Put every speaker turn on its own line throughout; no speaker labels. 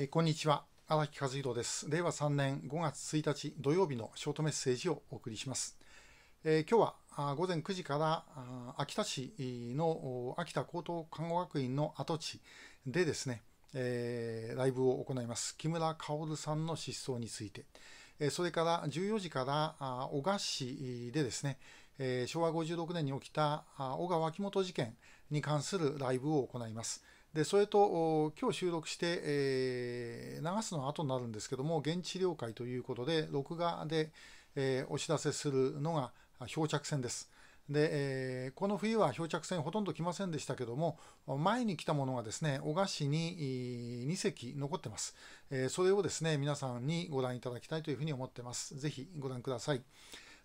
えー、こんにちは荒木和弘です令和3年5月1日土曜日のショートメッセージをお送りします、えー、今日は午前9時から秋田市の秋田高等看護学院の跡地でですね、えー、ライブを行います木村薫さんの失踪についてそれから14時から小賀市でですね昭和56年に起きた小川脇本事件に関するライブを行います。でそれと今日収録して、えー、流すのは後になるんですけども現地了解ということで録画で、えー、お知らせするのが漂着船です。で、えー、この冬は漂着船ほとんど来ませんでしたけども前に来たものがですね男鹿市に2隻残ってます、えー、それをですね皆さんにご覧いただきたいというふうに思ってますぜひご覧ください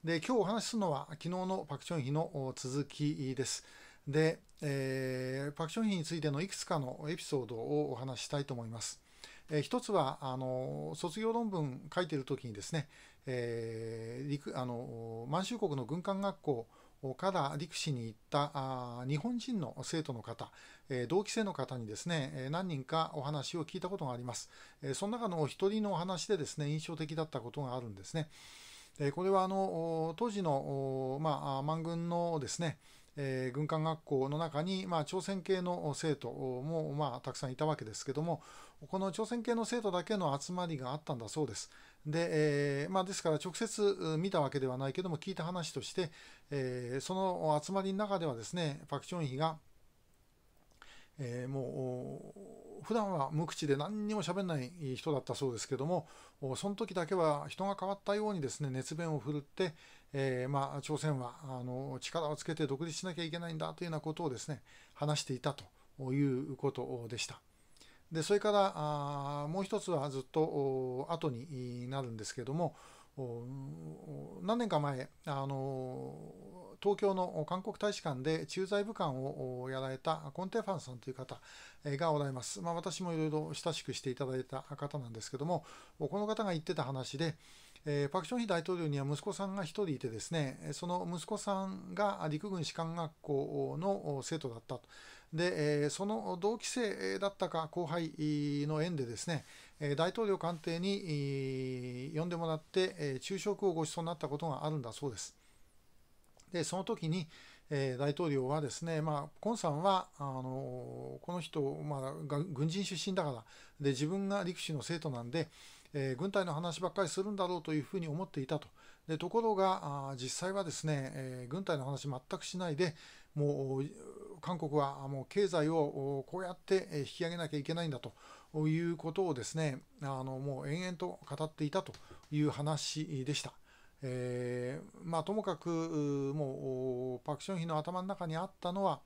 で今日お話しするのは昨日のパクチョンヒの続きです、で、えー、パク・チョンヒについてのいくつかのエピソードをお話ししたいと思います。えー、一つはあの卒業論文書いてる時にですね、えー、陸あの満州国の軍艦学校から陸士に行ったあ日本人の生徒の方、えー、同期生の方にですね、何人かお話を聞いたことがあります。えその中のお一人のお話でですね、印象的だったことがあるんですね。えこれはあの当時の、まあ、満軍のですね、えー、軍艦学校の中に、まあ、朝鮮系の生徒も、まあ、たくさんいたわけですけどもこの朝鮮系の生徒だけの集まりがあったんだそうですで,、えーまあ、ですから直接見たわけではないけども聞いた話として、えー、その集まりの中ではですねパク・チョンヒが「えー、もう普段は無口で何にも喋んない人だったそうですけどもその時だけは人が変わったようにですね熱弁を振るって、えー、まあ、朝鮮はあの力をつけて独立しなきゃいけないんだというようなことをですね話していたということでした。でそれからあもう一つはずっと後になるんですけども何年か前あの東京の韓国大使館で駐在武官をやられたコンテファンさんという方がおられます。まあ、私もいろいろ親しくしていただいた方なんですけども、この方が言ってた話で、えー、パク・チョンヒ大統領には息子さんが1人いてですね、その息子さんが陸軍士官学校の生徒だったと。で、えー、その同期生だったか後輩の縁でですね、大統領官邸に呼んでもらって昼食をご馳走になったことがあるんだそうです。で、その時に、えー、大統領はですね、まあ、コンさんはあのこの人、まあ、軍人出身だからで自分が陸士の生徒なんで、えー、軍隊の話ばっかりするんだろうというふうに思っていたとでところがあ実際はですね、えー、軍隊の話全くしないでもう韓国はもう経済をこうやって引き上げなきゃいけないんだということをですねあのもう延々と語っていたという話でした。えー、まあ、ともかくもうパク・ションヒの頭の中にあったのは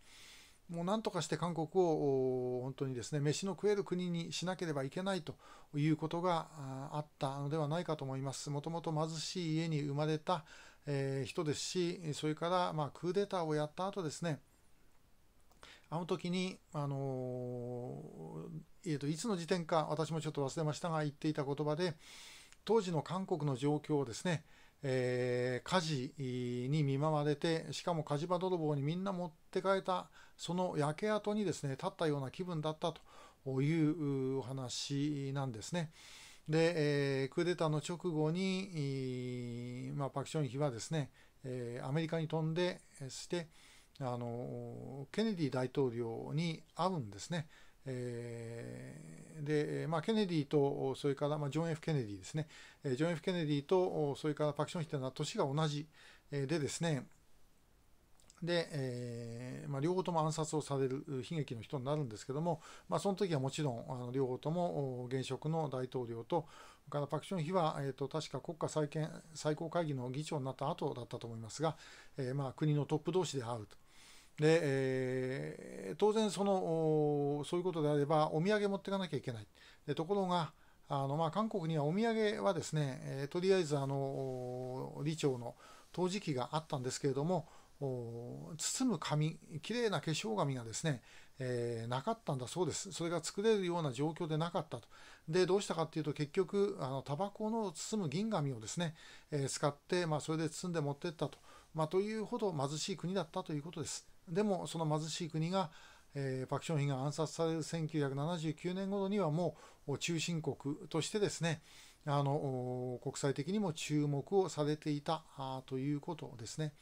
もう何とかして韓国を本当にですね飯の食える国にしなければいけないということがあったのではないかと思いますもともと貧しい家に生まれた、えー、人ですしそれからまあクーデターをやった後ですねあの時に、あのえーといつの時点か私もちょっと忘れましたが言っていた言葉で当時の韓国の状況をですね、えー、火事に見舞われて、しかも火事場泥棒にみんな持ってかれた、その焼け跡にですね、立ったような気分だったというお話なんですね。で、えー、クーデターの直後に、まあ、パク・チョンヒはですね、えー、アメリカに飛んで、そして、あのケネディ大統領に会うんですね。えで、まあ、ケネディと、それから、まあ、ジョン・ F・ ケネディですね、えジョン・ F・ ケネディと、それからパク・ションヒというのは年が同じ、えでですね、で、えーまあ、両方とも暗殺をされる悲劇の人になるんですけども、まあ、その時はもちろんあの両方とも現職の大統領とからパク・ションヒは、えーと、と確か国家再建最高会議の議長になった後だったと思いますが、えーまあ、国のトップ同士で会うと。で、えー、当然そのそういうことであればお土産持っていかなきゃいけないでところがあの、まあ、韓国にはお土産はですね、えー、とりあえずあの李朝の陶磁器があったんですけれども包む紙きれいな化粧紙がですね、えー、なかったんだそうですそれが作れるような状況でなかったとでどうしたかっていうと結局あのタバコの包む銀紙をですね、えー、使って、まあ、それで包んで持ってったと、まあ、というほど貧しい国だったということです。でもその貧しい国が、えー、パク・チョンヒが暗殺される1979年頃にはもう中心国としてですねあの国際的にも注目をされていたということですね。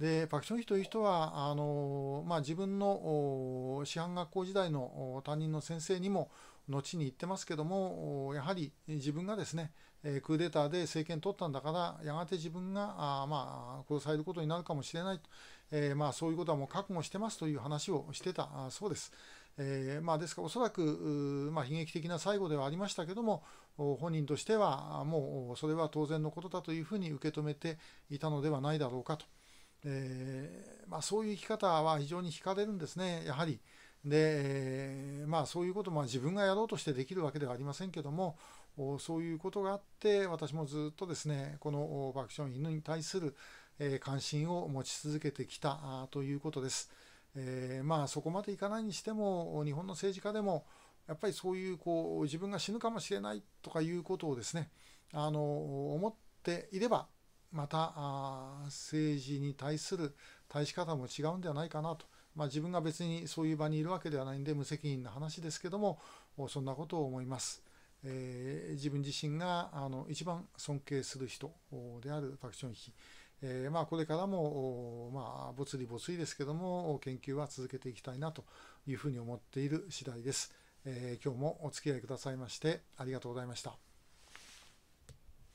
でパク・チョンヒという人はあの、まあ、自分の師範学校時代の担任の先生にも後に言ってますけどもやはり自分がですねクーデターで政権取ったんだからやがて自分があ、まあ、殺されることになるかもしれないえー、まあ、そういうことはもう覚悟してますという話をしてたそうです。えー、まあ、ですから、おそらく、まあ、悲劇的な最後ではありましたけども、本人としてはもうそれは当然のことだというふうに受け止めていたのではないだろうかと。えー、まあ、そういう生き方は非常に惹かれるんですね、やはり。で、まあ、そういうことも自分がやろうとしてできるわけではありませんけども、そういうことがあって、私もずっとですね、この爆笑犬に対するえ関心を持ち続けてきたということです。えー、まあそこまでいかないにしても日本の政治家でもやっぱりそういうこう自分が死ぬかもしれないとかいうことをですねあの思っていればまた政治に対する対し方も違うんではないかなと、まあ、自分が別にそういう場にいるわけではないんで無責任な話ですけどもそんなことを思います。えー、自分自身があの一番尊敬する人であるパク・チョンヒえー、まあ、これからも、まあ、ぼつりぼつりですけども、研究は続けていきたいなというふうに思っている次第です。えー、今日もお付き合いくださいまして、ありがとうございました。